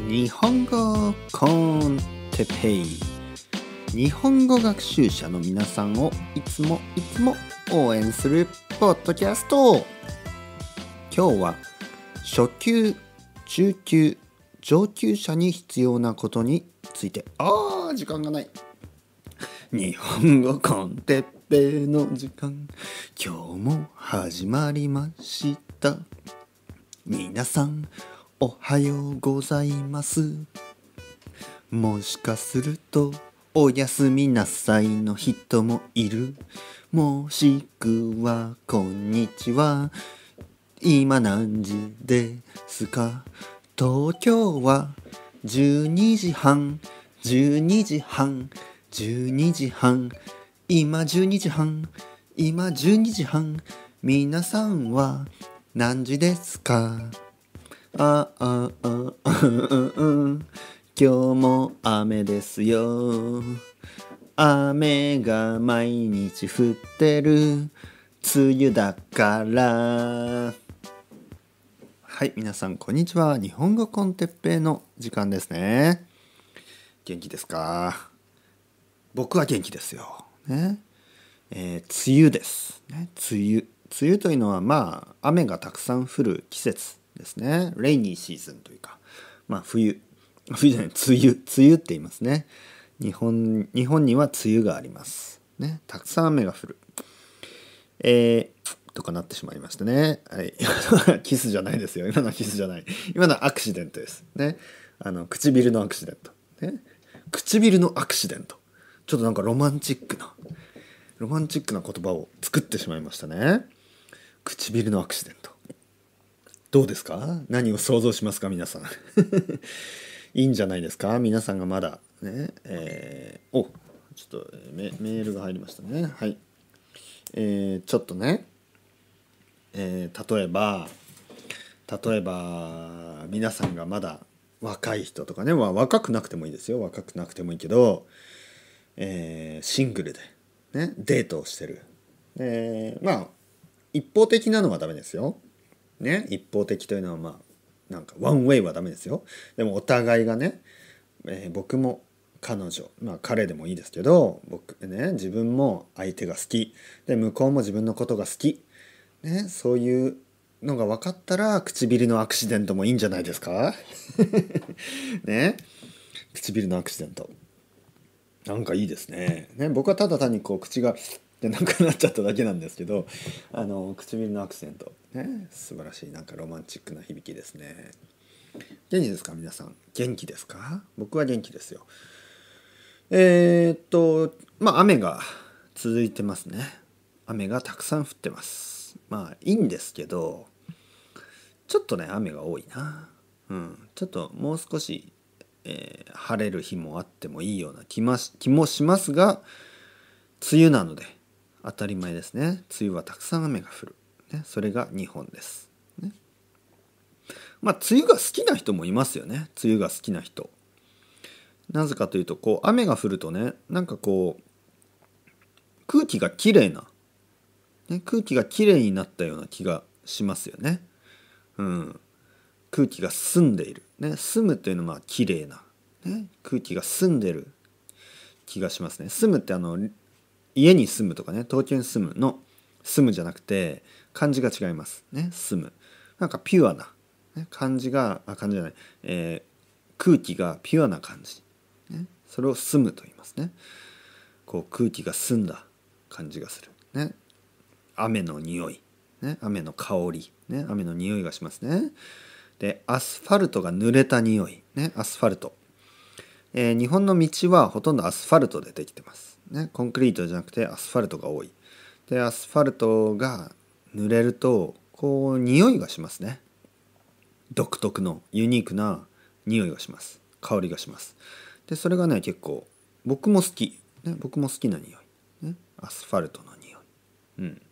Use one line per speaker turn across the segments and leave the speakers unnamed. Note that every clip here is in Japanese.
日本語コンテペイ日本語学習者の皆さんをいつもいつも応援するポッドキャスト今日は初級中級上級者に必要なことについてあー時間がない日本語コンテッペイの時間今日も始まりました皆さんおはようございますもしかするとおやすみなさいの人もいるもしくはこんにちは今何時ですか東京は12時半12時半12時半今12時半今12時半皆さんは何時ですかああああ今日も雨ですよ雨が毎日降ってる梅雨だからはい皆さんこんにちは日本語コンテッペイの時間ですね元気ですか僕は元気ですよねえー、梅雨です、ね、梅雨梅雨というのはまあ雨がたくさん降る季節ですねレイニーシーズンというかまあ冬冬じゃない梅雨梅雨って言いますね日本日本には梅雨がありますねたくさん雨が降るえー、とかなってしまいましたねはい今のはキスじゃないですよ今のはキスじゃない今のはアクシデントですねあの唇のアクシデントね唇のアクシデントちょっとなんかロマンチックなロマンチックな言葉を作ってしまいましたね唇のアクシデントどうですか何を想像しますか皆さん いいんじゃないですか皆さんがまだねえー、おちょっとメールが入りましたねはいえー、ちょっとねえー、例えば例えば皆さんがまだ若い人とかね、まあ、若くなくてもいいですよ若くなくてもいいけど、えー、シングルで、ね、デートをしてる、えー、まあ一方的なのはダメですよね一方的というのはまあなんかワンウェイはダメですよでもお互いがね、えー、僕も彼女まあ彼でもいいですけど僕ね自分も相手が好きで向こうも自分のことが好き、ね、そういうのが分かったら唇のアクシデントもいいんじゃないですか ね唇のアクシデントなんかいいですねね僕はただ単にこう口がでなくなっちゃっただけなんですけどあの唇のアクセントね素晴らしいなんかロマンチックな響きですね元気ですか皆さん元気ですか僕は元気ですよえー、っとまあ雨が続いてますね雨がたくさん降ってますまあいいんですけどちょっとね雨が多いなうんちょっともう少し、えー、晴れる日もあってもいいような気まし気もしますが梅雨なので当たり前ですね梅雨はたくさん雨が降る、ね、それが日本です、ね、まあ梅雨が好きな人もいますよね梅雨が好きな人なぜかというとこう雨が降るとねなんかこう空気がきれいな、ね、空気がきれいになったような気がしますよね。うん、空気が澄んでいる、ね、澄むというのはまあきれいな、ね、空気が澄んでる気がしますね。澄むってあの家に住むとかね東京に住むの住むじゃなくて漢字が違いますね住むなんかピュアな、ね、漢字があ漢字じゃない、えー、空気がピュアな感じ、ね、それを住むと言いますねこう空気が澄んだ感じがするね雨の匂いね雨の香りね雨の匂いがしますねでアスファルトが濡れた匂いねアスファルト、えー、日本の道はほとんどアスファルトでできてますね、コンクリートじゃなくてアスファルトが多いでアスファルトが濡れるとこう匂いがしますね独特のユニークな匂いがします香りがしますでそれがね結構僕も好き、ね、僕も好きな匂い、ね、アスファルトの匂いうん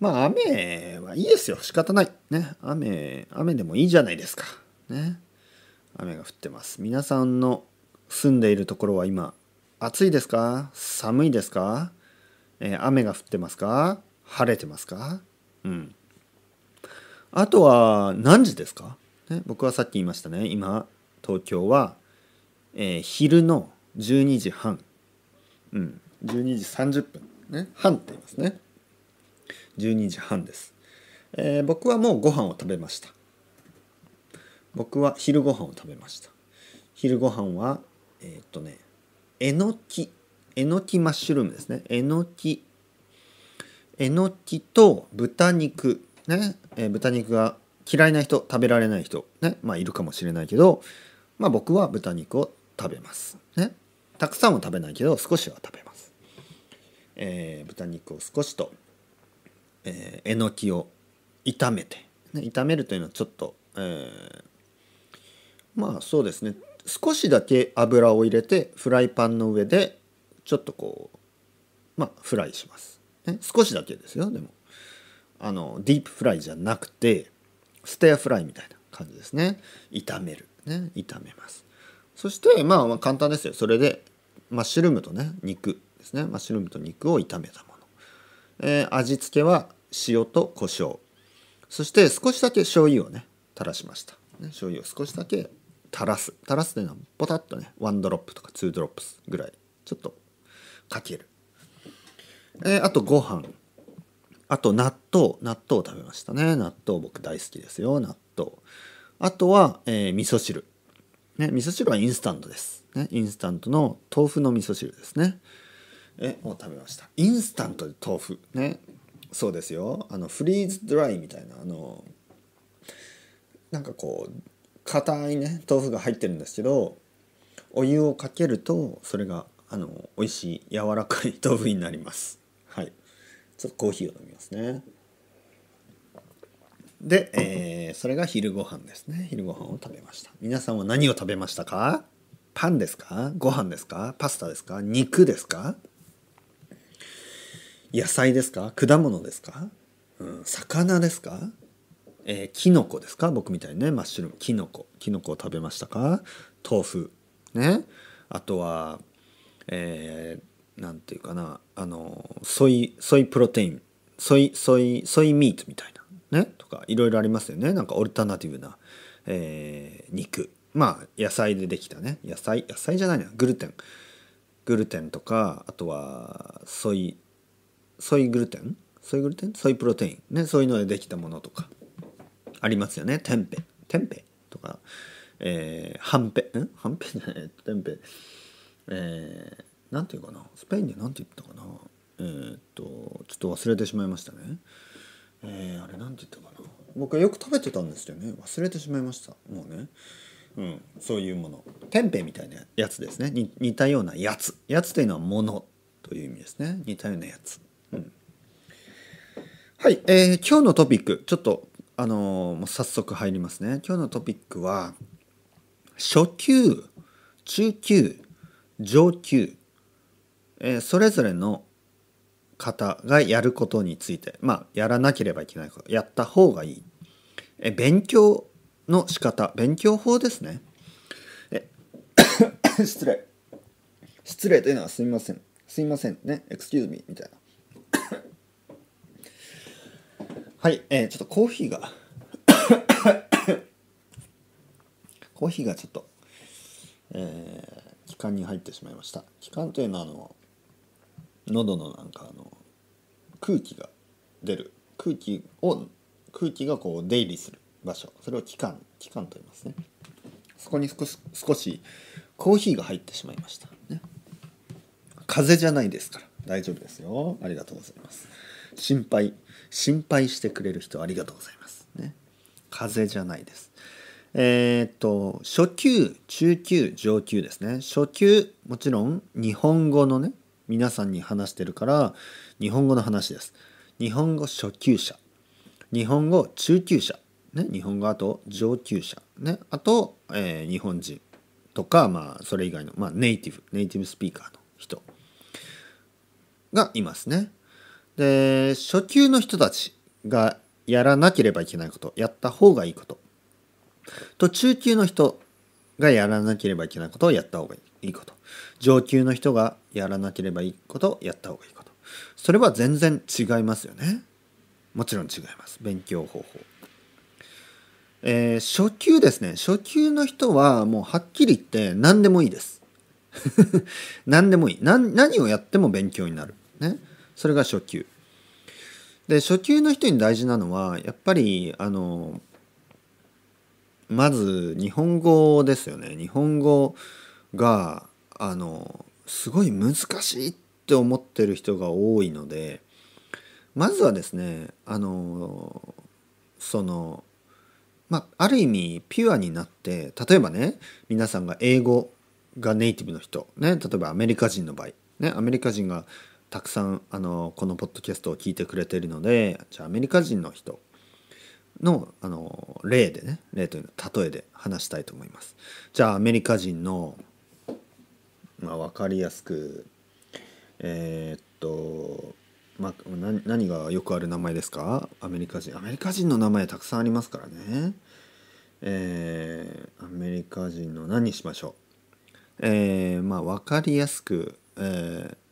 まあ雨はいいですよ仕方ないね雨雨でもいいじゃないですかね雨が降ってます皆さんの住んでいるところは今暑いですか寒いですか、えー、雨が降ってますか晴れてますかうん。あとは何時ですか、ね、僕はさっき言いましたね。今、東京は、えー、昼の12時半。うん。12時30分。ね。半って言いますね。12時半です。えー、僕はもうご飯を食べました。僕は昼ご飯を食べました。昼ご飯は、えー、っとね、えのきえのきマッシュルームですねえのきえのきと豚肉ね、えー、豚肉が嫌いな人食べられない人ねまあいるかもしれないけどまあ僕は豚肉を食べますねたくさんは食べないけど少しは食べます、えー、豚肉を少しと、えー、えのきを炒めて、ね、炒めるというのはちょっと、えー、まあそうですね少しだけ油を入れてフライパンの上でちょっとこうまあフライします、ね、少しだけですよでもあのディープフライじゃなくてステアフライみたいな感じですね炒めるね炒めますそしてまあ簡単ですよそれでマッシュルームとね肉ですねマッシュルームと肉を炒めたもの、えー、味付けは塩と胡椒そして少しだけ醤油をね垂らしました、ね、醤油を少しだけ垂らす垂らすというのはポタッとね1ドロップとか2ドロップスぐらいちょっとかける、えー、あとご飯あと納豆納豆を食べましたね納豆僕大好きですよ納豆あとは、えー、味噌汁ね味噌汁はインスタントです、ね、インスタントの豆腐の味噌汁ですねえを食べましたインスタントで豆腐ねそうですよあのフリーズドライみたいなあのなんかこう硬いね豆腐が入ってるんですけどお湯をかけるとそれがあの美味しい柔らかい豆腐になりますはいちょっとコーヒーを飲みますねで、えー、それが昼ご飯ですね昼ご飯を食べました皆さんは何を食べましたかパンですかご飯ですかパスタですか肉ですか野菜ですか果物ですか、うん、魚ですかえー、キノコですか僕みたいにねマッシュルームキノコキノコを食べましたか豆腐ねあとはえー、なんていうかなあのソイソイプロテインソイソイソイミートみたいなねとかいろいろありますよねなんかオルタナティブな、えー、肉まあ野菜でできたね野菜野菜じゃないなグルテングルテンとかあとはソイソイグルテンソイグルテンソイプロテインねそういうのでできたものとかありますよねテンペテンペとか、えー、はんぺんはんぺんじゃないテンペえー、なんていうかなスペインで何て言ったかなえー、っとちょっと忘れてしまいましたねえー、あれ何て言ったかな僕はよく食べてたんですよね忘れてしまいましたもうねうん、そういうものテンペみたいなやつですね似たようなやつやつというのはものという意味ですね似たようなやつ、うん、はい、えー、今日のトピックちょっとあのもう早速入りますね今日のトピックは初級中級上級、えー、それぞれの方がやることについてまあやらなければいけないことやった方がいい、えー、勉強の仕方勉強法ですね 失礼失礼というのはすみませんすみませんねクスキューズミーみたいなはい、えー、ちょっとコーヒーが コーヒーがちょっと、えー、気管に入ってしまいました。気管というのは、あの、喉のなんか、あの、空気が出る。空気を、空気がこう出入りする場所。それを気管、気管と言いますね。そこに少し、少しコーヒーが入ってしまいました。ね、風邪じゃないですから。大丈夫ですよ。ありがとうございます。心配心配してくれる人ありがとうございますね風邪じゃないですえー、っと初級中級上級ですね初級もちろん日本語のね皆さんに話してるから日本語の話です日本語初級者日本語中級者、ね、日本語あと上級者、ね、あと、えー、日本人とか、まあ、それ以外の、まあ、ネイティブネイティブスピーカーの人がいますねで、初級の人たちがやらなければいけないこと、やった方がいいこと、と中級の人がやらなければいけないことをやった方がいいこと、上級の人がやらなければいいことをやった方がいいこと。それは全然違いますよね。もちろん違います。勉強方法。えー、初級ですね。初級の人はもうはっきり言って何でもいいです。何でもいい。何をやっても勉強になる。ね。それが初級。で初級の人に大事なのはやっぱりあのまず日本語ですよね日本語があのすごい難しいって思ってる人が多いのでまずはですねあのそのまあある意味ピュアになって例えばね皆さんが英語がネイティブの人ね例えばアメリカ人の場合ねアメリカ人がたくさんあのこのポッドキャストを聞いてくれているのでじゃあアメリカ人の人のあの例でね例というのは例えで話したいと思います。じゃあアメリカ人の、まあ、分かりやすくえー、っと、まあ、何がよくある名前ですかアメリカ人アメリカ人の名前たくさんありますからね。えー、アメリカ人の何にしましょう。えー、まあ分かりやすく、えー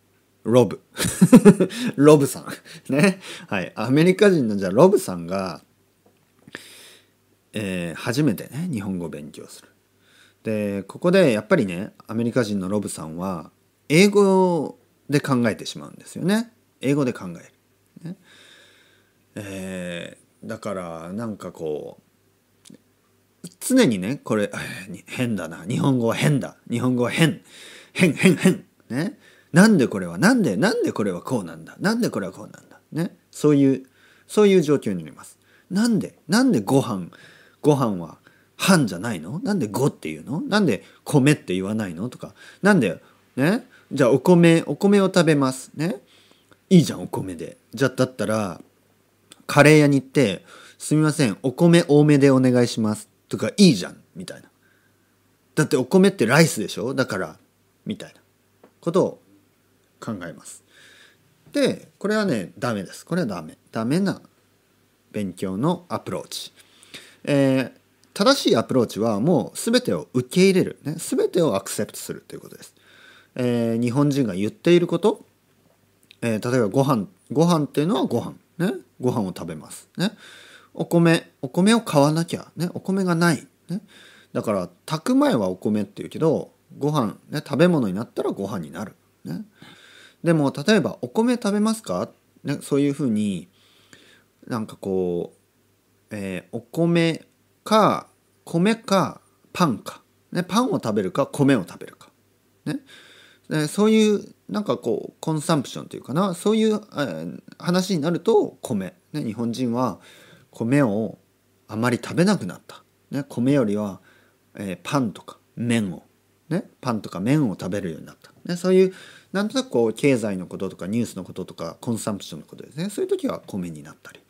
ロブ。ロブさん。ね。はい。アメリカ人のじゃあロブさんが、えー、初めてね、日本語を勉強する。で、ここでやっぱりね、アメリカ人のロブさんは、英語で考えてしまうんですよね。英語で考える。ね、えー、だからなんかこう、常にね、これ、変だな。日本語は変だ。日本語は変。変、変、変。ね。なんでこれはなんでなんでこれはこうなんだなんでこれはこうなんだねそういうそういう状況になります。なんでなんでご飯ご飯は半じゃないのなんで5っていうのなんで米って言わないのとかなんでねじゃあお米お米を食べますねいいじゃんお米でじゃあだったらカレー屋に行って「すみませんお米多めでお願いします」とかいいじゃんみたいなだってお米ってライスでしょだからみたいなことを考えます。でこれはねダメです。これはダメ。ダメな勉強のアプローチ。えー正しいアプローチはもう全てを受け入れる、ね、全てをアクセプトするということです。えー、日本人が言っていること、えー、例えばご飯ご飯っていうのはご飯ねご飯を食べます、ね、お米お米を買わなきゃ、ね、お米がない、ね、だから炊く前はお米っていうけどご飯、ね、食べ物になったらご飯になる、ね、でも例えば「お米食べますか?」そういうふうになんかこう、えー、お米か米かパンか、ね、パンを食べるか米を食べるか、ね、でそういうなんかこうコンサンプションというかなそういう、えー、話になると米、ね、日本人は米をあまり食べなくなった、ね、米よりは、えー、パンとか麺を、ね、パンとか麺を食べるようになった。ね、そういうなんとなくこう経済のこととかニュースのこととかコンサンプションのことですねそういう時は米になったり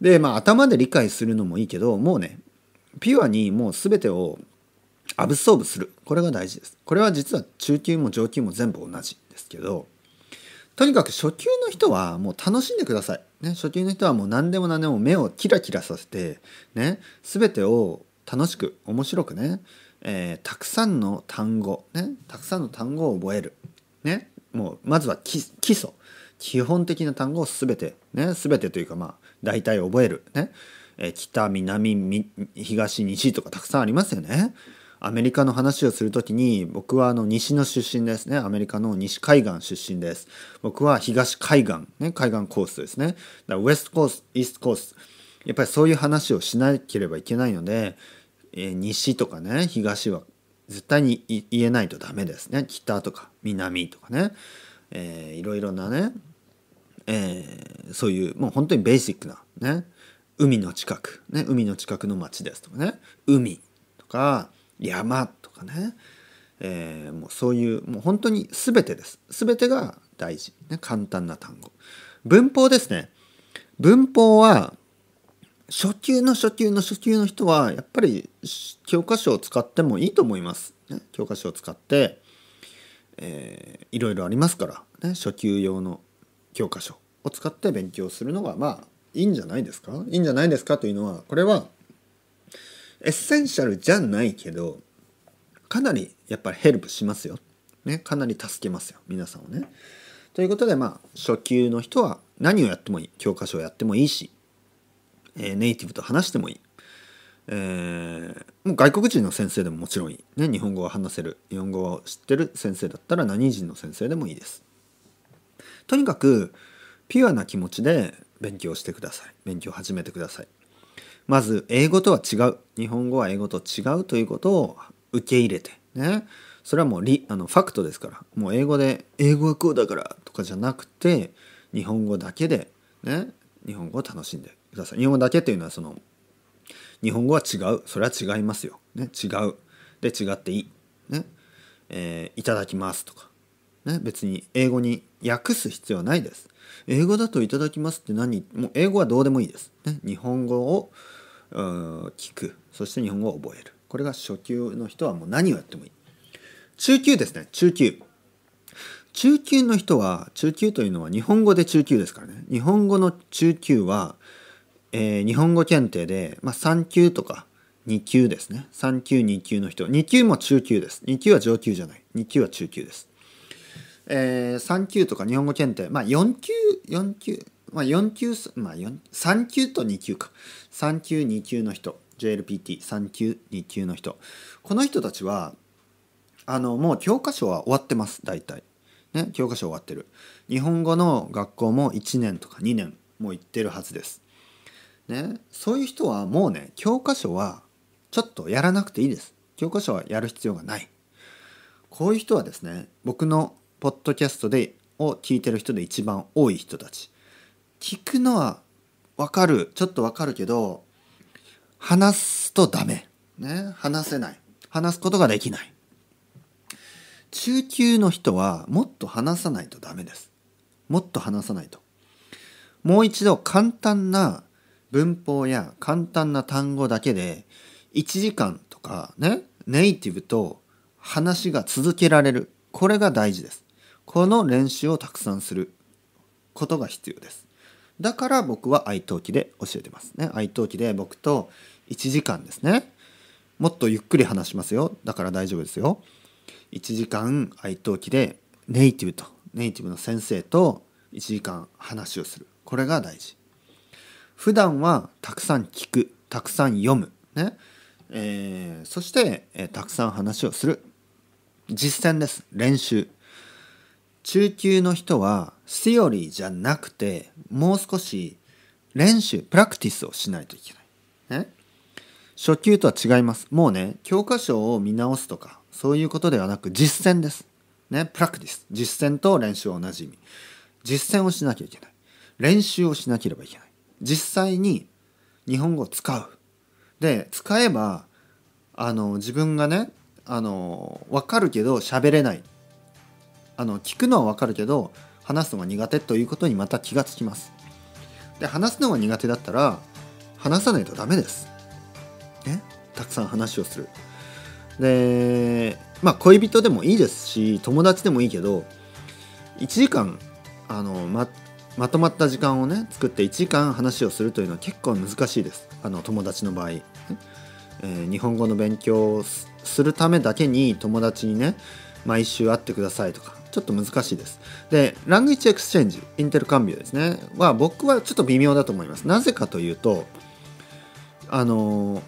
でまあ頭で理解するのもいいけどもうねピュアにもう全てをアブソーブするこれが大事ですこれは実は中級も上級も全部同じですけどとにかく初級の人はもう楽しんでください、ね、初級の人はもう何でも何でも目をキラキラさせてね全てを楽しく面白くねえー、たくさんの単語、ね、たくさんの単語を覚える、ね、もうまずは基礎基本的な単語を全て、ね、全てというかまあ大体覚える、ねえー、北南東西とかたくさんありますよね。アメリカの話をする時に僕はあの西の出身ですねアメリカの西海岸出身です僕は東海岸、ね、海岸コースですねだからウエストコースイーストコースやっぱりそういう話をしなければいけないのでえ西とかね東は絶対に言えないとダメですね北とか南とかね、えー、いろいろなね、えー、そういうもう本当にベーシックなね海の近く、ね、海の近くの町ですとかね海とか山とかね、えー、もうそういうもう本当に全てです全てが大事、ね、簡単な単語文法ですね文法は初級の初級の初級の人はやっぱり教科書を使ってもいいと思います。ね、教科書を使って、えー、いろいろありますから、ね、初級用の教科書を使って勉強するのがまあいいんじゃないですかいいんじゃないですかというのはこれはエッセンシャルじゃないけどかなりやっぱりヘルプしますよ。ね、かなり助けますよ皆さんをね。ということでまあ初級の人は何をやってもいい教科書をやってもいいしえー、ネイティブと話してもいい、えー、もう外国人の先生でももちろんいい、ね、日本語を話せる日本語を知ってる先生だったら何人の先生でもいいですとにかくピュアな気持ちで勉強してください勉強を始めてくださいまず英語とは違う日本語は英語と違うということを受け入れてねそれはもうリあのファクトですからもう英語で「英語はこうだから」とかじゃなくて日本語だけで、ね、日本語を楽しんでください。日本語だけというのはその日本語は違う。それは違いますよ。ね、違う。で違っていい。ねえー、いただきますとか、ね、別に英語に訳す必要はないです。英語だといただきますって何もう英語はどうでもいいです。ね、日本語を聞く。そして日本語を覚える。これが初級の人はもう何をやってもいい。中級ですね。中級。中級の人は、中級というのは日本語で中級ですからね。日本語の中級は、えー、日本語検定で、まあ、3級とか2級ですね。3級、2級の人。2級も中級です。2級は上級じゃない。2級は中級です。えー、3級とか日本語検定、まあ4級、4級、まあ4級、まあ3級と2級か。3級、2級の人。JLPT、3級、2級の人。この人たちは、あの、もう教科書は終わってます、大体。ね、教科書終わってる。日本語の学校も1年とか2年もう行ってるはずです。ね、そういう人はもうね、教科書はちょっとやらなくていいです。教科書はやる必要がない。こういう人はですね、僕のポッドキャストでを聞いてる人で一番多い人たち。聞くのはわかる、ちょっとわかるけど、話すとダメ。ね、話せない。話すことができない。中級の人はもっと話さないとダメです。もっと話さないと。もう一度簡単な文法や簡単な単語だけで1時間とかねネイティブと話が続けられるこれが大事ですこの練習をたくさんすることが必要ですだから僕は愛登記で教えてますね愛登記で僕と1時間ですねもっとゆっくり話しますよだから大丈夫ですよ1時間愛登記でネイティブとネイティブの先生と1時間話をするこれが大事普段はたくさん聞くたくさん読む、ねえー、そして、えー、たくさん話をする実践です練習中級の人はセオリーじゃなくてもう少し練習プラクティスをしないといけない、ね、初級とは違いますもうね教科書を見直すとかそういうことではなく実践ですねプラクティス実践と練習は同じ意味実践をしなきゃいけない練習をしなければいけない実際に日本語を使う。で使えばあの自分がねあの分かるけど喋れないあの聞くのは分かるけど話すのが苦手ということにまた気がつきます。で話すのが苦手だったら話さないとダメです。ねたくさん話をする。でまあ恋人でもいいですし友達でもいいけど1時間あの、ま、まとまった時間をね作って1時間話をするというのは結構難しいですあの友達の場合、えー、日本語の勉強をするためだけに友達にね毎週会ってくださいとかちょっと難しいですでラングイッチエクスチェンジインテルカンビューですねは僕はちょっと微妙だと思いますなぜかというとあの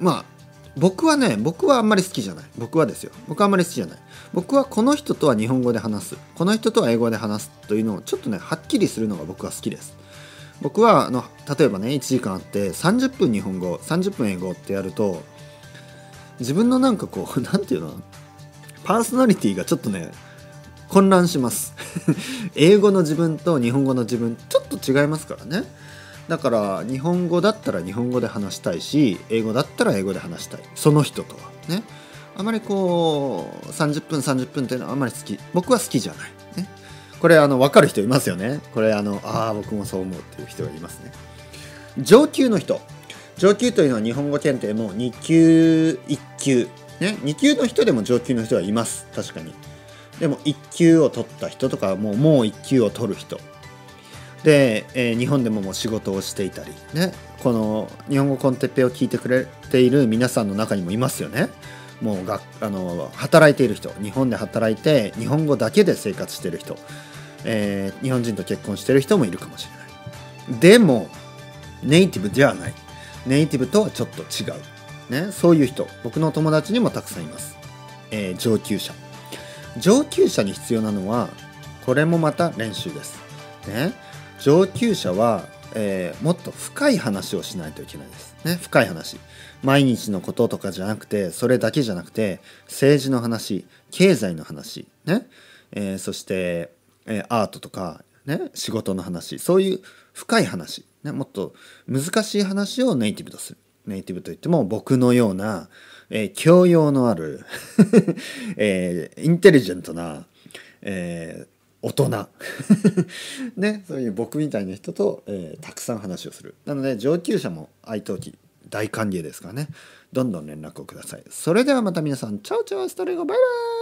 まあ僕はね僕はあんまり好きじゃない僕はですよ僕はあんまり好きじゃない僕はこの人とは日本語で話すこの人とは英語で話すというのをちょっとねはっきりするのが僕は好きです僕はあの例えばね1時間あって30分日本語30分英語ってやると自分のなんかこう何 て言うのパーソナリティがちょっとね混乱します 英語の自分と日本語の自分ちょっと違いますからねだから日本語だったら日本語で話したいし英語だったら英語で話したいその人とはねあまりこう30分30分っていうのはあまり好き僕は好きじゃない、ね、これあの分かる人いますよねこれあのああ僕もそう思うっていう人がいますね上級の人上級というのは日本語検定も2級1級ね2級の人でも上級の人はいます確かにでも1級を取った人とかもうもう1級を取る人で、えー、日本でももう仕事をしていたりねこの「日本語コンテッペを聞いてくれている皆さんの中にもいますよね。もうがあの働いている人日本で働いて日本語だけで生活している人、えー、日本人と結婚している人もいるかもしれないでもネイティブではないネイティブとはちょっと違う、ね、そういう人僕の友達にもたくさんいます、えー、上級者上級者に必要なのはこれもまた練習です、ね、上級者は、えー、もっと深い話をしないといけないです。ね、深い話。毎日のこととかじゃなくて、それだけじゃなくて、政治の話、経済の話、ね、えー、そして、えー、アートとか、ね、仕事の話、そういう深い話、ね、もっと難しい話をネイティブとする。ネイティブといっても僕のような、えー、教養のある えー、インテリジェントな、えー、大人 ね、そういう僕みたいな人と、えー、たくさん話をするなので上級者も愛登記大歓迎ですからねどんどん連絡をくださいそれではまた皆さんチャオチャオストレゴバイバイ